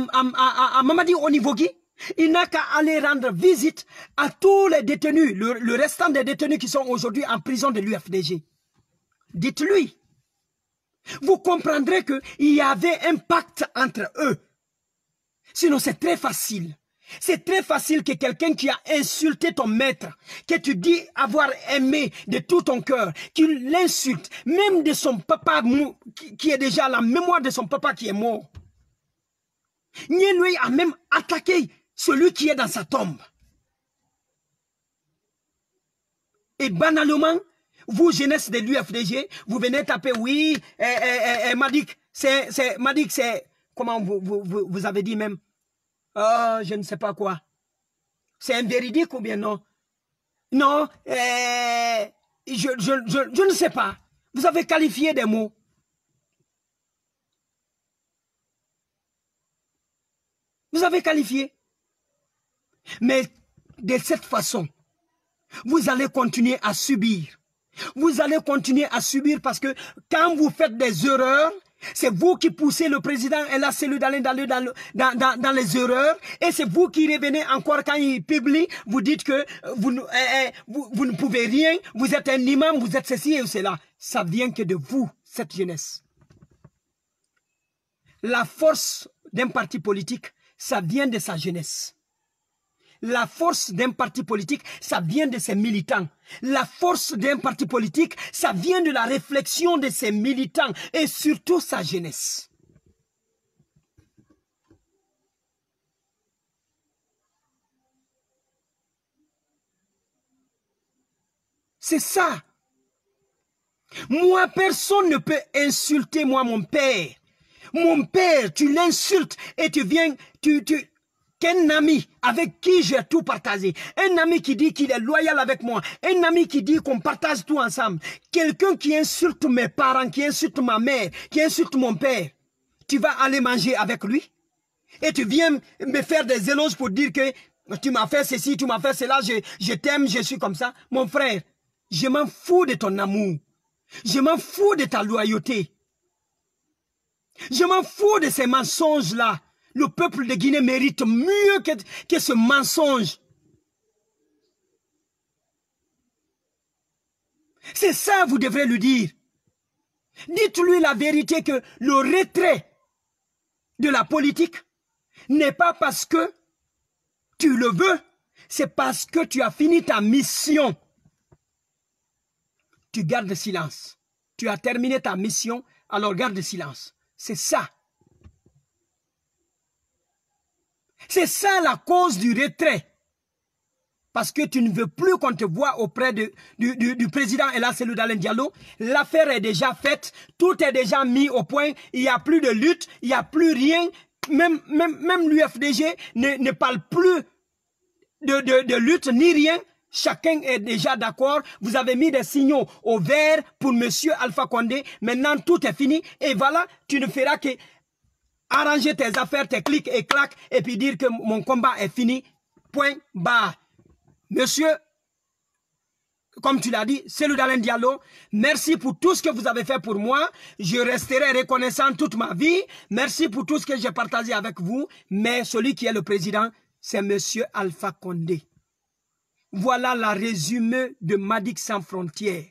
Speaker 1: Mamadi Onivogi. Il n'a qu'à aller rendre visite à tous les détenus, le, le restant des détenus qui sont aujourd'hui en prison de l'UFDG. Dites-lui. Vous comprendrez qu'il y avait un pacte entre eux. Sinon, c'est très facile. C'est très facile que quelqu'un qui a insulté ton maître, que tu dis avoir aimé de tout ton cœur, qu'il l'insulte, même de son papa qui est déjà à la mémoire de son papa qui est mort. lui a même attaqué celui qui est dans sa tombe. Et banalement, vous, jeunesse de l'UFDG, vous venez taper, oui, eh, eh, eh, eh Madik, c'est, Madik, c'est, comment vous, vous avez dit même, Oh, je ne sais pas quoi. C'est un véridique ou bien non Non, eh, je ne sais pas. Vous avez qualifié des mots. Vous avez qualifié. Mais de cette façon, vous allez continuer à subir. Vous allez continuer à subir parce que quand vous faites des erreurs, c'est vous qui poussez le président et la cellule d'aller dans, le, dans, les erreurs. Et c'est vous qui revenez encore quand il publie. Vous dites que euh, eh, eh, vous, vous ne pouvez rien. Vous êtes un imam, vous êtes ceci et cela. Ça vient que de vous, cette jeunesse. La force d'un parti politique, ça vient de sa jeunesse. La force d'un parti politique, ça vient de ses militants. La force d'un parti politique, ça vient de la réflexion de ses militants et surtout sa jeunesse. C'est ça. Moi, personne ne peut insulter, moi, mon père. Mon père, tu l'insultes et tu viens, tu, tu, qu'un ami avec qui j'ai tout partagé, un ami qui dit qu'il est loyal avec moi, un ami qui dit qu'on partage tout ensemble, quelqu'un qui insulte mes parents, qui insulte ma mère, qui insulte mon père, tu vas aller manger avec lui et tu viens me faire des éloges pour dire que tu m'as fait ceci, tu m'as fait cela, je, je t'aime, je suis comme ça. Mon frère, je m'en fous de ton amour. Je m'en fous de ta loyauté. Je m'en fous de ces mensonges-là. Le peuple de Guinée mérite mieux que, ce mensonge. C'est ça, vous devrez lui dire. Dites-lui la vérité que le retrait de la politique n'est pas parce que tu le veux, c'est parce que tu as fini ta mission. Tu gardes le silence. Tu as terminé ta mission, alors garde silence. C'est ça C'est ça la cause du retrait. Parce que tu ne veux plus qu'on te voit auprès de, du, président et là c'est Diallo. L'affaire est déjà faite, tout est déjà mis au point, il n'y a plus de lutte, il n'y a plus rien. Même, même, même l'UFDG ne, parle plus de, de lutte ni rien. Chacun est déjà d'accord. Vous avez mis des signaux au vert pour Monsieur Alpha Condé. Maintenant, tout est fini. Et voilà, tu ne feras que arranger tes affaires, tes clics et claques, et puis dire que mon combat est fini. Point barre. Monsieur, comme tu l'as dit, c'est le Diallo. Merci pour tout ce que vous avez fait pour moi. Je resterai reconnaissant toute ma vie. Merci pour tout ce que j'ai partagé avec vous. Mais celui qui est le président, c'est Monsieur Alpha Condé. Voilà la résumé de Madik sans frontières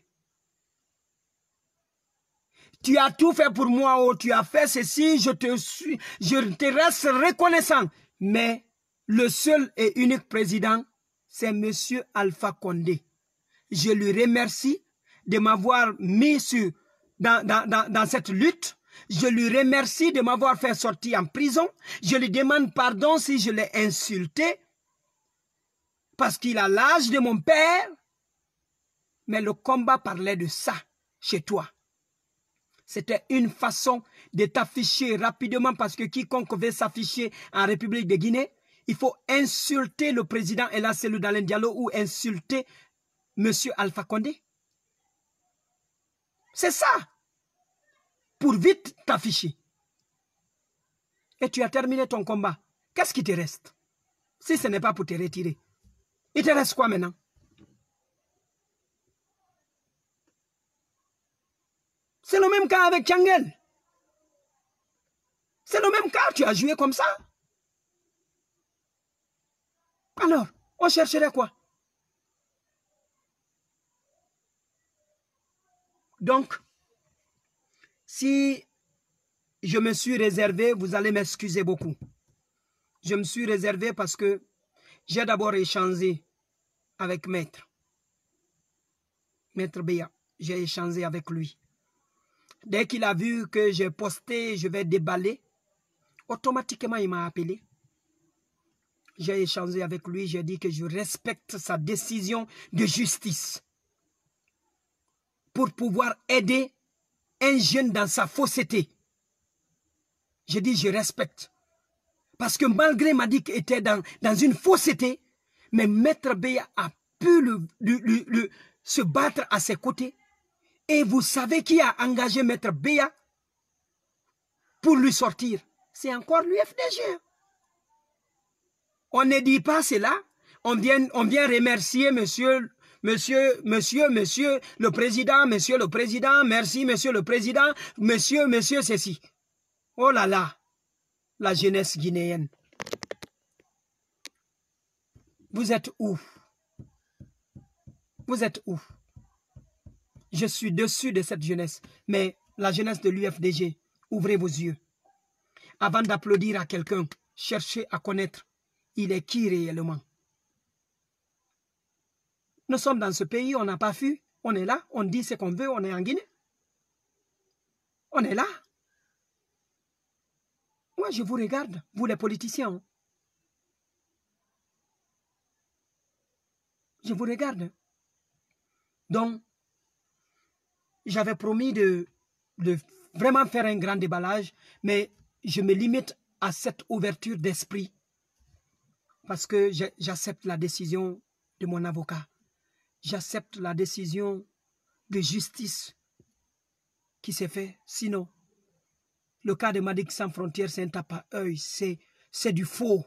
Speaker 1: tu as tout fait pour moi, oh, tu as fait ceci, je te suis, je te reste reconnaissant. Mais le seul et unique président, c'est monsieur Alpha Condé. Je lui remercie de m'avoir mis sur, dans, dans, dans, dans cette lutte. Je lui remercie de m'avoir fait sortir en prison. Je lui demande pardon si je l'ai insulté. Parce qu'il a l'âge de mon père. Mais le combat parlait de ça chez toi. C'était une façon de t'afficher rapidement parce que quiconque veut s'afficher en République de Guinée, il faut insulter le président et là c'est le Diallo ou insulter M. Alpha Condé. C'est ça. Pour vite t'afficher. Et tu as terminé ton combat. Qu'est-ce qui te reste Si ce n'est pas pour te retirer. Il te reste quoi maintenant C'est le même cas avec Changel. C'est le même cas, tu as joué comme ça. Alors, on chercherait quoi Donc, si je me suis réservé, vous allez m'excuser beaucoup. Je me suis réservé parce que j'ai d'abord échangé avec Maître. Maître Béa, j'ai échangé avec lui. Dès qu'il a vu que j'ai posté, je vais déballer, automatiquement, il m'a appelé. J'ai échangé avec lui, j'ai dit que je respecte sa décision de justice pour pouvoir aider un jeune dans sa fausseté. J'ai dit, je respecte. Parce que malgré qu'il était dans, une fausseté, mais Maître Béa a pu le, se battre à ses côtés et vous savez qui a engagé Maître Béa pour lui sortir C'est encore l'UFDG. On ne dit pas cela. On vient, on vient remercier monsieur, monsieur, monsieur, monsieur le président, monsieur le président, merci monsieur le président, monsieur, monsieur ceci. Oh là là, la jeunesse guinéenne. Vous êtes où Vous êtes où je suis dessus de cette jeunesse. Mais la jeunesse de l'UFDG, ouvrez vos yeux. Avant d'applaudir à quelqu'un, cherchez à connaître il est qui réellement. Nous sommes dans ce pays, on n'a pas fui, on est là, on dit ce qu'on veut, on est en Guinée. On est là. Moi, je vous regarde, vous les politiciens. Hein. Je vous regarde. Donc, j'avais promis de, vraiment faire un grand déballage, mais je me limite à cette ouverture d'esprit parce que j'accepte la décision de mon avocat. J'accepte la décision de justice qui s'est faite. Sinon, le cas de Madik sans frontières, c'est un tape à œil, c'est du faux.